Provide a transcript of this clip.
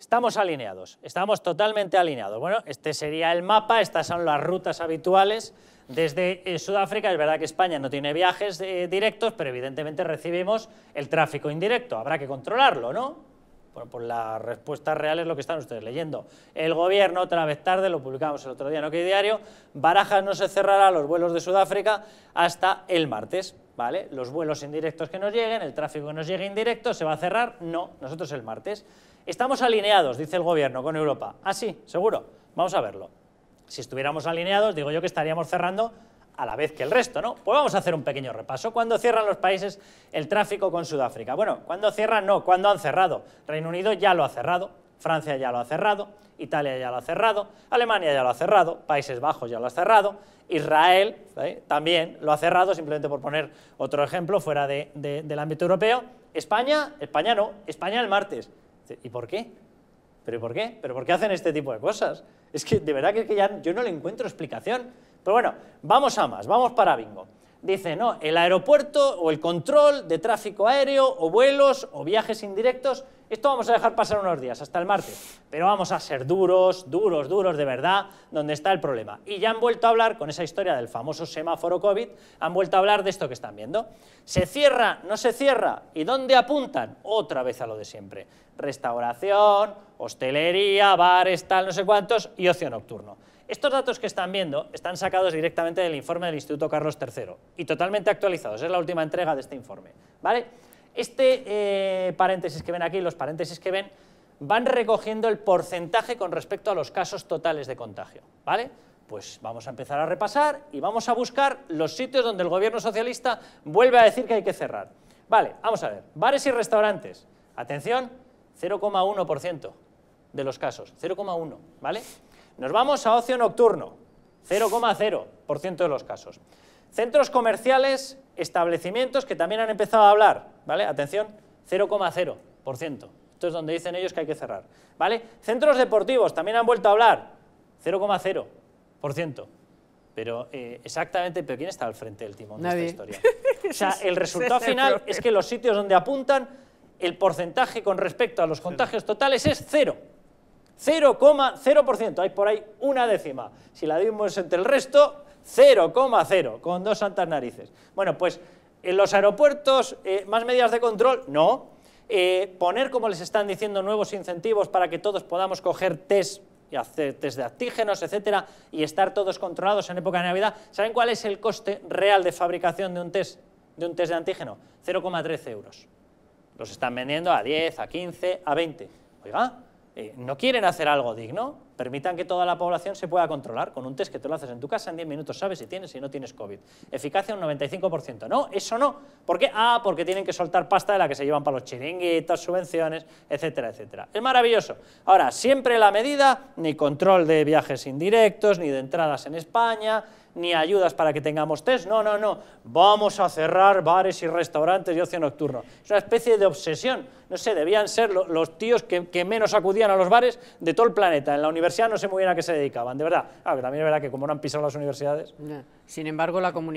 Estamos alineados, estamos totalmente alineados. Bueno, este sería el mapa, estas son las rutas habituales. Desde eh, Sudáfrica, es verdad que España no tiene viajes eh, directos, pero evidentemente recibimos el tráfico indirecto. Habrá que controlarlo, ¿no? Por, por las respuestas reales lo que están ustedes leyendo. El gobierno, otra vez tarde, lo publicamos el otro día, en Que diario, Barajas no se cerrará los vuelos de Sudáfrica hasta el martes. ¿vale? Los vuelos indirectos que nos lleguen, el tráfico que nos llegue indirecto, ¿se va a cerrar? No, nosotros el martes. Estamos alineados, dice el gobierno, con Europa. Ah, sí, seguro. Vamos a verlo. Si estuviéramos alineados, digo yo que estaríamos cerrando a la vez que el resto, ¿no? Pues vamos a hacer un pequeño repaso. ¿Cuándo cierran los países el tráfico con Sudáfrica? Bueno, ¿cuándo cierran? No, ¿cuándo han cerrado? Reino Unido ya lo ha cerrado, Francia ya lo ha cerrado, Italia ya lo ha cerrado, Alemania ya lo ha cerrado, Países Bajos ya lo ha cerrado, Israel ¿eh? también lo ha cerrado, simplemente por poner otro ejemplo fuera del ámbito europeo. España, España no, España el martes. ¿Y por qué? ¿Pero por qué? ¿Pero por qué hacen este tipo de cosas? Es que de verdad que, que ya yo no le encuentro explicación. Pero bueno, vamos a más, vamos para bingo. Dice, no, el aeropuerto o el control de tráfico aéreo o vuelos o viajes indirectos esto vamos a dejar pasar unos días, hasta el martes, pero vamos a ser duros, duros, duros de verdad, donde está el problema. Y ya han vuelto a hablar, con esa historia del famoso semáforo COVID, han vuelto a hablar de esto que están viendo. ¿Se cierra? ¿No se cierra? ¿Y dónde apuntan? Otra vez a lo de siempre. Restauración, hostelería, bares, tal, no sé cuántos, y ocio nocturno. Estos datos que están viendo están sacados directamente del informe del Instituto Carlos III y totalmente actualizados, es la última entrega de este informe, ¿vale? Este eh, paréntesis que ven aquí, los paréntesis que ven, van recogiendo el porcentaje con respecto a los casos totales de contagio, ¿vale? Pues vamos a empezar a repasar y vamos a buscar los sitios donde el gobierno socialista vuelve a decir que hay que cerrar. Vale, vamos a ver, bares y restaurantes, atención, 0,1% de los casos, 0,1, ¿vale? Nos vamos a ocio nocturno, 0,0% de los casos. Centros comerciales, establecimientos que también han empezado a hablar, ¿vale? Atención, 0,0%. Esto es donde dicen ellos que hay que cerrar, ¿vale? Centros deportivos, también han vuelto a hablar, 0,0%. Pero eh, exactamente, ¿pero quién está al frente del timón de esta historia? o sea, el resultado final es que los sitios donde apuntan, el porcentaje con respecto a los contagios totales es cero. 0,0%. Hay por ahí una décima. Si la dimos entre el resto, 0,0, con dos santas narices. Bueno, pues ¿En los aeropuertos eh, más medidas de control? No. Eh, poner, como les están diciendo, nuevos incentivos para que todos podamos coger test y hacer test de antígenos, etcétera, y estar todos controlados en época de Navidad. ¿Saben cuál es el coste real de fabricación de un test de, un test de antígeno? 0,13 euros. Los están vendiendo a 10, a 15, a 20. Oiga, eh, ¿no quieren hacer algo digno? permitan que toda la población se pueda controlar con un test que tú lo haces en tu casa, en 10 minutos sabes si tienes, si no tienes COVID. Eficacia un 95%. No, eso no. ¿Por qué? Ah, porque tienen que soltar pasta de la que se llevan para los chiringuitos, subvenciones, etcétera, etcétera. Es maravilloso. Ahora, siempre la medida, ni control de viajes indirectos, ni de entradas en España, ni ayudas para que tengamos test. No, no, no. Vamos a cerrar bares y restaurantes y ocio nocturno. Es una especie de obsesión. No sé, debían ser los tíos que, menos acudían a los bares de todo el planeta. En la universidad no sé muy bien a qué se dedicaban, de verdad. Claro, también es verdad que como no han pisado las universidades... Sin embargo, la comunidad...